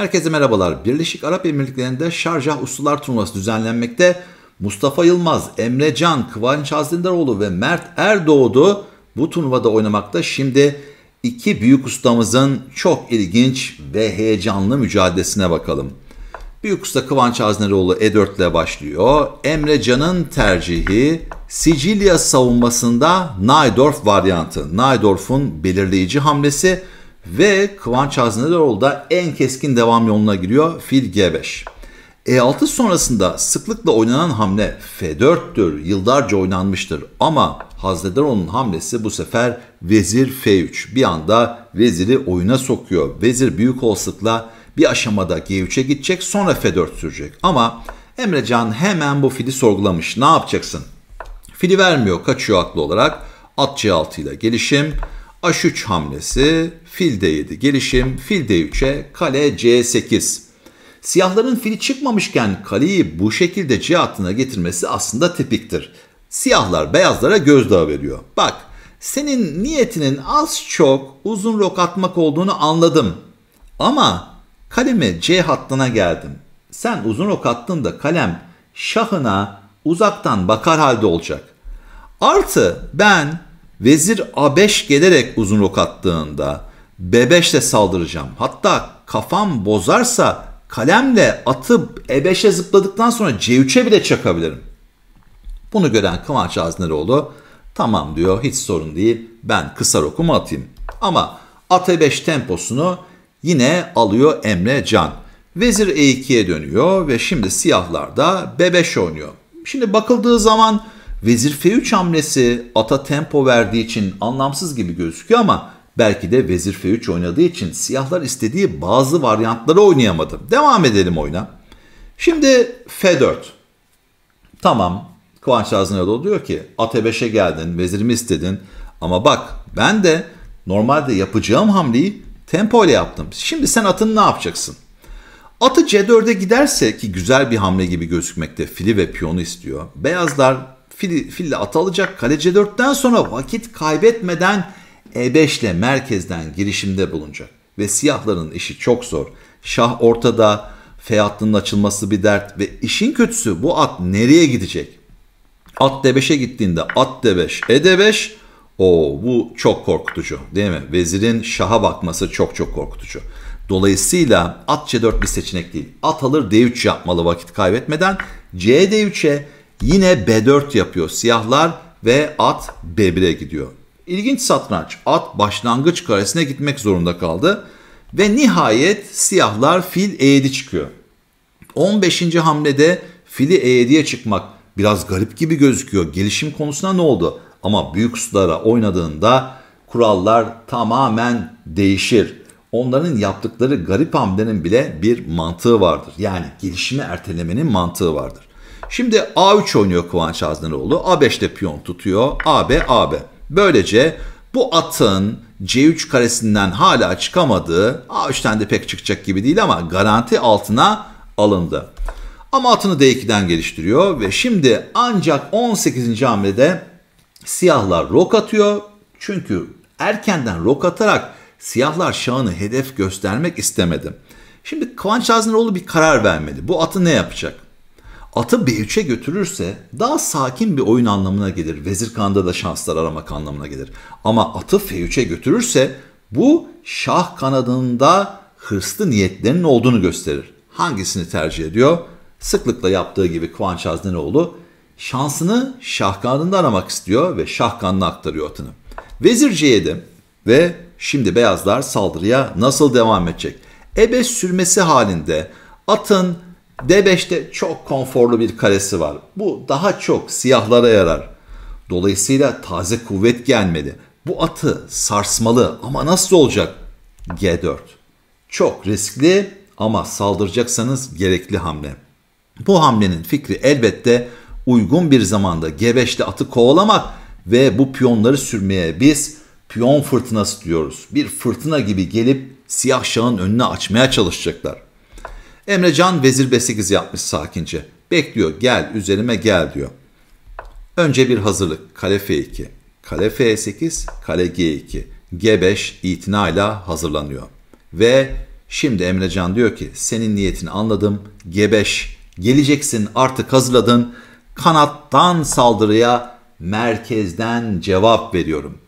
Herkese merhabalar. Birleşik Arap Emirlikleri'nde Şarjah Uslular Turnuvası düzenlenmekte. Mustafa Yılmaz, Emre Can, Kıvanç Hazlindaroğlu ve Mert Erdoğdu bu turnuvada oynamakta. Şimdi iki büyük ustamızın çok ilginç ve heyecanlı mücadelesine bakalım. Büyük usta Kıvanç Hazneroğlu E4 ile başlıyor. Emre Can'ın tercihi Sicilya savunmasında Naidorf varyantı. Naidorf'un belirleyici hamlesi. Ve Kıvanç Haznedaroğlu da en keskin devam yoluna giriyor fil G5. E6 sonrasında sıklıkla oynanan hamle F4'tür, Yıldarca oynanmıştır. Ama Haznedaroğlu'nun hamlesi bu sefer Vezir F3. Bir anda Vezir'i oyuna sokuyor. Vezir büyük olasılıkla bir aşamada G3'e gidecek sonra F4 sürecek. Ama Emrecan hemen bu fili sorgulamış. Ne yapacaksın? Fili vermiyor, kaçıyor aklı olarak. At C6 ile gelişim. A3 hamlesi, fil D7 gelişim, fil D3'e kale C8. Siyahların fili çıkmamışken kaleyi bu şekilde C hattına getirmesi aslında tipiktir. Siyahlar beyazlara gözdağı veriyor. Bak senin niyetinin az çok uzun rok atmak olduğunu anladım. Ama kalemi C hattına geldim. Sen uzun rok attın da kalem şahına uzaktan bakar halde olacak. Artı ben Vezir A5 gelerek uzun ok attığında b bebeşle saldıracağım. Hatta kafam bozarsa kalemle atıp E5'e zıpladıktan sonra C3'e bile çakabilirim. Bunu gören Kıvanç Azneroğlu tamam diyor hiç sorun değil ben kısa okumu atayım. Ama at E5 temposunu yine alıyor Emre Can. Vezir E2'ye dönüyor ve şimdi siyahlarda B5 oynuyor. Şimdi bakıldığı zaman Vezir F3 hamlesi ata tempo verdiği için anlamsız gibi gözüküyor ama belki de Vezir F3 oynadığı için siyahlar istediği bazı varyantları oynayamadı. Devam edelim oyuna. Şimdi F4. Tamam Kıvanç Razınoğlu diyor ki at E5'e geldin vezirimi istedin ama bak ben de normalde yapacağım hamleyi tempo ile yaptım. Şimdi sen atın ne yapacaksın? Atı C4'e giderse ki güzel bir hamle gibi gözükmekte fili ve piyonu istiyor. Beyazlar Fil, fille atı alacak. Kale 4ten sonra vakit kaybetmeden E5 ile merkezden girişimde bulunacak. Ve siyahların işi çok zor. Şah ortada, F hattının açılması bir dert ve işin kötüsü bu at nereye gidecek? At D5'e gittiğinde at D5, E D5 o bu çok korkutucu değil mi? Vezirin şaha bakması çok çok korkutucu. Dolayısıyla at C4 bir seçenek değil. At alır D3 yapmalı vakit kaybetmeden. C D3'e Yine B4 yapıyor siyahlar ve at B1'e gidiyor. İlginç satranç. At başlangıç karesine gitmek zorunda kaldı. Ve nihayet siyahlar fil E7 çıkıyor. 15. hamlede fili E7'ye çıkmak biraz garip gibi gözüküyor. Gelişim konusuna ne oldu? Ama büyük sulara oynadığında kurallar tamamen değişir. Onların yaptıkları garip hamlenin bile bir mantığı vardır. Yani gelişimi ertelemenin mantığı vardır. Şimdi A3 oynuyor Kıvanç Aznaroğlu. A5'te piyon tutuyor. AB, AB. Böylece bu atın C3 karesinden hala çıkamadığı A3'ten de pek çıkacak gibi değil ama garanti altına alındı. Ama atını D2'den geliştiriyor ve şimdi ancak 18. hamlede siyahlar rok atıyor. Çünkü erkenden rok atarak siyahlar şahını hedef göstermek istemedi. Şimdi Kıvanç Aznaroğlu bir karar vermedi. Bu atı ne yapacak? atı B3'e götürürse daha sakin bir oyun anlamına gelir. Vezir kanada da şanslar aramak anlamına gelir. Ama atı F3'e götürürse bu şah kanadında hırslı niyetlerinin olduğunu gösterir. Hangisini tercih ediyor? Sıklıkla yaptığı gibi Kıvanç Haznenoğlu şansını şah kanadında aramak istiyor ve şah kanına aktarıyor atını. Vezir C7 ve şimdi beyazlar saldırıya nasıl devam edecek? Ebe sürmesi halinde atın D5'te çok konforlu bir karesi var. Bu daha çok siyahlara yarar. Dolayısıyla taze kuvvet gelmedi. Bu atı sarsmalı ama nasıl olacak? G4. Çok riskli ama saldıracaksanız gerekli hamle. Bu hamlenin fikri elbette uygun bir zamanda G5'te atı kovalamak ve bu piyonları sürmeye biz piyon fırtınası diyoruz. Bir fırtına gibi gelip siyah şahın önüne açmaya çalışacaklar. Emrecan vezir b yapmış sakince. Bekliyor gel üzerime gel diyor. Önce bir hazırlık. Kale f2, kale f8, kale g2, g5 itinayla hazırlanıyor. Ve şimdi Emrecan diyor ki senin niyetini anladım. G5 geleceksin artık hazırladın. Kanattan saldırıya merkezden cevap veriyorum.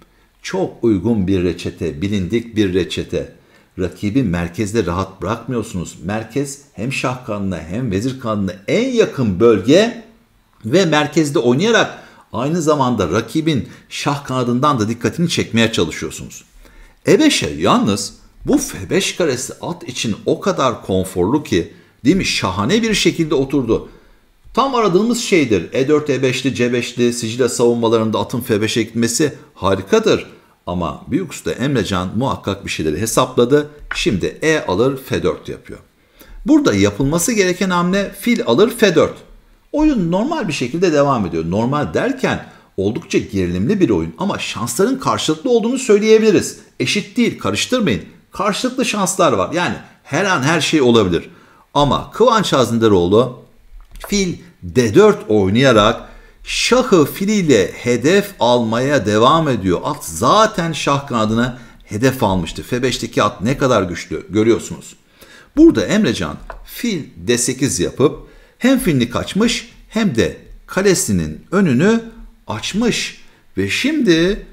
Çok uygun bir reçete, bilindik bir reçete rakibi merkezde rahat bırakmıyorsunuz. Merkez hem şah kanına hem vezir kanına en yakın bölge ve merkezde oynayarak aynı zamanda rakibin şah kanadından da dikkatini çekmeye çalışıyorsunuz. E5'e yalnız bu F5 karesi at için o kadar konforlu ki değil mi şahane bir şekilde oturdu. Tam aradığımız şeydir. E4, E5'li, C5'li sicilya savunmalarında atın F5'e gitmesi harikadır. Ama büyük usta Emrecan muhakkak bir şeyleri hesapladı. Şimdi E alır F4 yapıyor. Burada yapılması gereken hamle fil alır F4. Oyun normal bir şekilde devam ediyor. Normal derken oldukça gerilimli bir oyun ama şansların karşılıklı olduğunu söyleyebiliriz. Eşit değil karıştırmayın. Karşılıklı şanslar var. Yani her an her şey olabilir. Ama Kıvanç Hazındaroğlu fil D4 oynayarak şahı filiyle hedef almaya devam ediyor. At zaten şah kanadına hedef almıştı. F5'teki at ne kadar güçlü görüyorsunuz. Burada Emrecan fil D8 yapıp hem filini kaçmış hem de kalesinin önünü açmış. Ve şimdi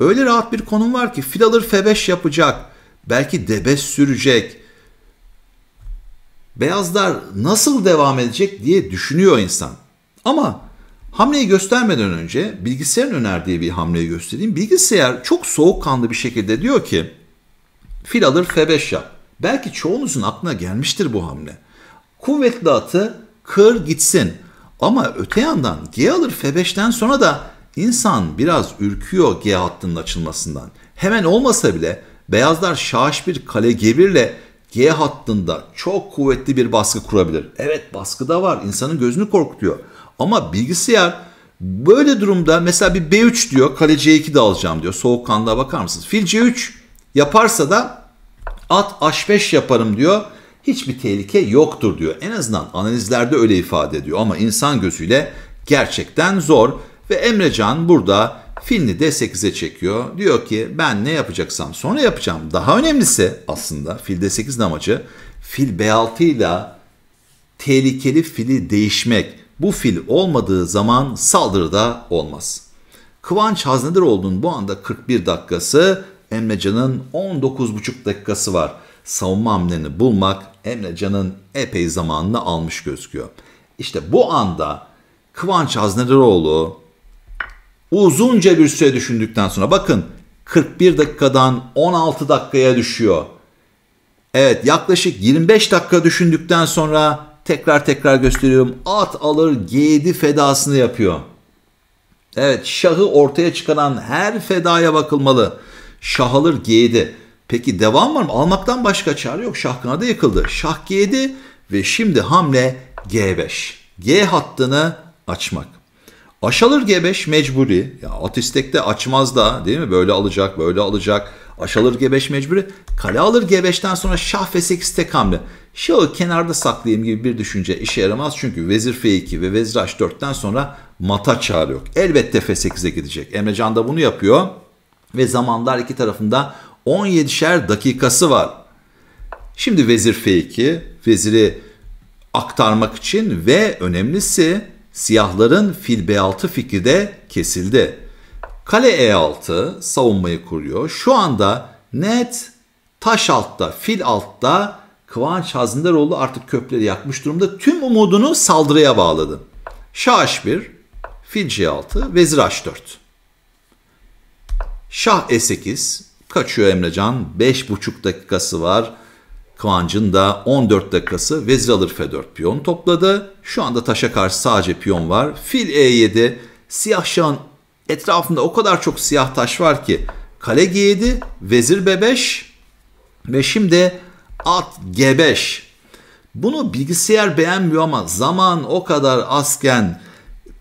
öyle rahat bir konum var ki fil alır F5 yapacak. Belki D5 sürecek. Beyazlar nasıl devam edecek diye düşünüyor insan. Ama Hamleyi göstermeden önce bilgisayarın önerdiği bir hamleyi göstereyim. Bilgisayar çok soğukkanlı bir şekilde diyor ki fil alır F5 yap. Belki çoğunuzun aklına gelmiştir bu hamle. Kuvvetli atı kır gitsin. Ama öte yandan G alır F5'ten sonra da insan biraz ürküyor G hattının açılmasından. Hemen olmasa bile beyazlar şaş bir kale gebirle G hattında çok kuvvetli bir baskı kurabilir. Evet baskı da var insanın gözünü korkutuyor. Ama bilgisayar böyle durumda mesela bir B3 diyor kale C2 de alacağım diyor. Soğukkanlığa bakar mısınız? Fil C3 yaparsa da at H5 yaparım diyor. Hiçbir tehlike yoktur diyor. En azından analizlerde öyle ifade ediyor ama insan gözüyle gerçekten zor. Ve Emrecan burada filini D8'e çekiyor. Diyor ki ben ne yapacaksam sonra yapacağım. Daha önemlisi aslında fil D8'in amacı fil B6 ile tehlikeli fili değişmek. Bu fil olmadığı zaman saldırıda olmaz. Kıvanç Haznediroğlu'nun bu anda 41 dakikası, Emre Can'ın 19,5 dakikası var. Savunma hamleni bulmak Emre Can'ın epey zamanını almış gözüküyor. İşte bu anda Kıvanç Haznediroğlu uzunca bir süre düşündükten sonra bakın 41 dakikadan 16 dakikaya düşüyor. Evet yaklaşık 25 dakika düşündükten sonra Tekrar tekrar gösteriyorum. At alır G7 fedasını yapıyor. Evet şahı ortaya çıkaran her fedaya bakılmalı. Şah alır G7. Peki devam var mı? Almaktan başka çare yok. Şah kanadı yıkıldı. Şah G7 ve şimdi hamle G5. G hattını açmak. Aşalır G5 mecburi. Ya at istekte açmaz da değil mi? Böyle alacak, böyle alacak. Baş alır G5 mecburi. Kale alır G5'ten sonra şah F8 tek hamle. Şahı kenarda saklayayım gibi bir düşünce işe yaramaz. Çünkü vezir F2 ve vezir H4'ten sonra mata çağrı yok. Elbette F8'e gidecek. Emrecan da bunu yapıyor. Ve zamanlar iki tarafında 17'şer dakikası var. Şimdi vezir F2, veziri aktarmak için ve önemlisi siyahların fil B6 fikri de kesildi. Kale E6 savunmayı kuruyor. Şu anda net taş altta, fil altta Kıvanç Hazındaroğlu artık köprüleri yakmış durumda. Tüm umudunu saldırıya bağladı. Şah H1, fil C6, vezir H4. Şah E8 kaçıyor Emrecan. 5,5 dakikası var. Kıvancın da 14 dakikası vezir alır F4 piyon topladı. Şu anda taşa karşı sadece piyon var. Fil E7 siyah şahın Etrafında o kadar çok siyah taş var ki kale G7, vezir B5 ve şimdi at G5. Bunu bilgisayar beğenmiyor ama zaman o kadar azken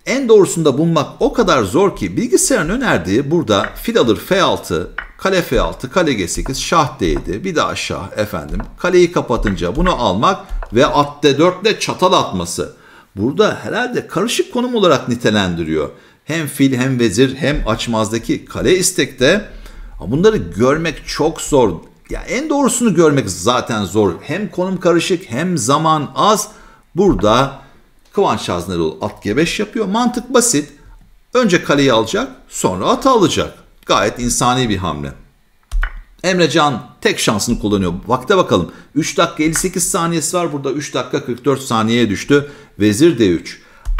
en doğrusunda da bulmak o kadar zor ki bilgisayarın önerdiği burada fil alır F6, kale F6, kale G8, şah D7, bir daha şah efendim. Kaleyi kapatınca bunu almak ve at D4 ile çatal atması. Burada herhalde karışık konum olarak nitelendiriyor hem fil hem vezir hem açmazdaki kale istekte. Bunları görmek çok zor. Ya en doğrusunu görmek zaten zor. Hem konum karışık hem zaman az. Burada Kıvanç Hazneroğlu at G5 yapıyor. Mantık basit. Önce kaleyi alacak sonra atı alacak. Gayet insani bir hamle. Emrecan tek şansını kullanıyor. Vakte bakalım. 3 dakika 58 saniyesi var burada. 3 dakika 44 saniyeye düştü. Vezir D3.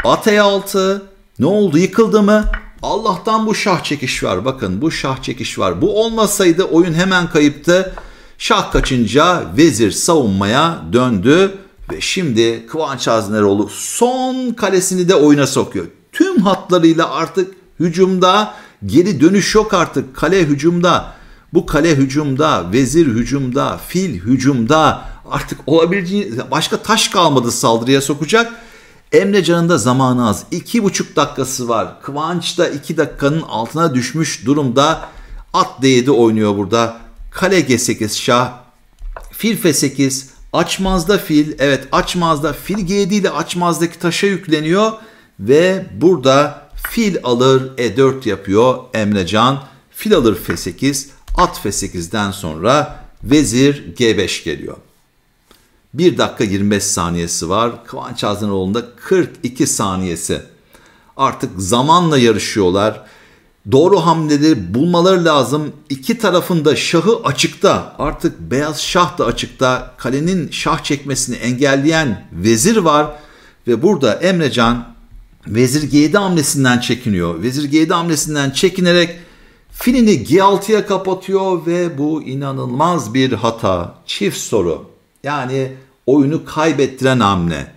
At E6. Ne oldu yıkıldı mı? Allah'tan bu şah çekiş var. Bakın bu şah çekiş var. Bu olmasaydı oyun hemen kayıptı. Şah kaçınca vezir savunmaya döndü. Ve şimdi Kıvanç Hazneroğlu son kalesini de oyuna sokuyor. Tüm hatlarıyla artık hücumda geri dönüş yok artık. Kale hücumda. Bu kale hücumda, vezir hücumda, fil hücumda artık olabileceği başka taş kalmadı saldırıya sokacak. Emre Can'ın da zamanı az. 2,5 dakikası var. Kıvanç da 2 dakikanın altına düşmüş durumda. At D7 oynuyor burada. Kale G8 şah. Fil F8. Açmazda fil. Evet açmazda fil G7 ile açmazdaki taşa yükleniyor. Ve burada fil alır E4 yapıyor Emre Can. Fil alır F8. At F8'den sonra vezir G5 geliyor. 1 dakika 25 saniyesi var. Kıvanç Hazrenoğlu'nda 42 saniyesi. Artık zamanla yarışıyorlar. Doğru hamleleri bulmaları lazım. İki tarafında şahı açıkta. Artık beyaz şah da açıkta. Kalenin şah çekmesini engelleyen vezir var. Ve burada Emrecan vezir G7 hamlesinden çekiniyor. Vezir G7 hamlesinden çekinerek filini G6'ya kapatıyor ve bu inanılmaz bir hata. Çift soru. Yani oyunu kaybettiren hamle.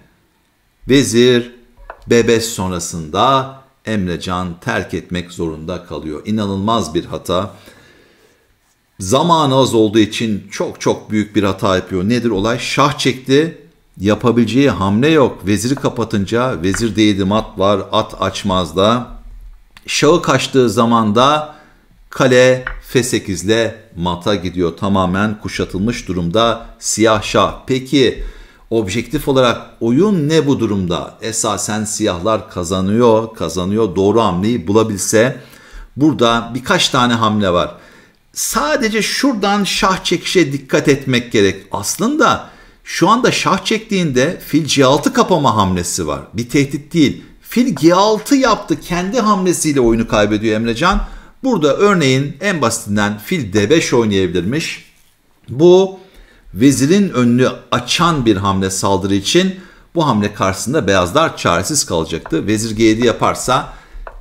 Vezir Bebes sonrasında Emrecan terk etmek zorunda kalıyor. İnanılmaz bir hata. Zaman az olduğu için çok çok büyük bir hata yapıyor. Nedir olay? Şah çekti. Yapabileceği hamle yok. Veziri kapatınca vezir değdi mat var. At açmaz da. Şahı kaçtığı zaman da Kale F8 ile mata gidiyor. Tamamen kuşatılmış durumda siyah şah. Peki objektif olarak oyun ne bu durumda? Esasen siyahlar kazanıyor, kazanıyor. Doğru hamleyi bulabilse burada birkaç tane hamle var. Sadece şuradan şah çekişe dikkat etmek gerek. Aslında şu anda şah çektiğinde fil G6 kapama hamlesi var. Bir tehdit değil. Fil G6 yaptı kendi hamlesiyle oyunu kaybediyor Emrecan. Burada örneğin en basitinden fil d5 oynayabilirmiş. Bu vezirin önünü açan bir hamle saldırı için bu hamle karşısında beyazlar çaresiz kalacaktı. Vezir g7 yaparsa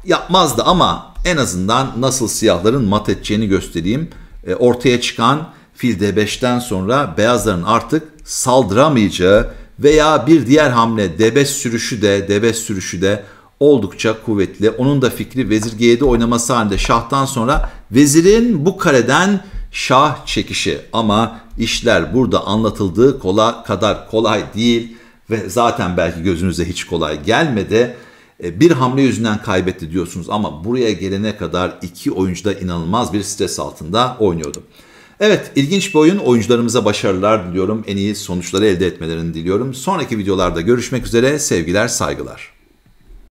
yapmazdı ama en azından nasıl siyahların mat edeceğini göstereyim. E, ortaya çıkan fil d5'ten sonra beyazların artık saldıramayacağı veya bir diğer hamle d5 sürüşü de d5 sürüşü de oldukça kuvvetli. Onun da fikri vezir G7 oynaması halinde şahtan sonra vezirin bu kareden şah çekişi. Ama işler burada anlatıldığı kola kadar kolay değil ve zaten belki gözünüze hiç kolay gelmedi. E, bir hamle yüzünden kaybetti diyorsunuz ama buraya gelene kadar iki oyuncu da inanılmaz bir stres altında oynuyordu. Evet ilginç bir oyun. Oyuncularımıza başarılar diliyorum. En iyi sonuçları elde etmelerini diliyorum. Sonraki videolarda görüşmek üzere. Sevgiler, saygılar.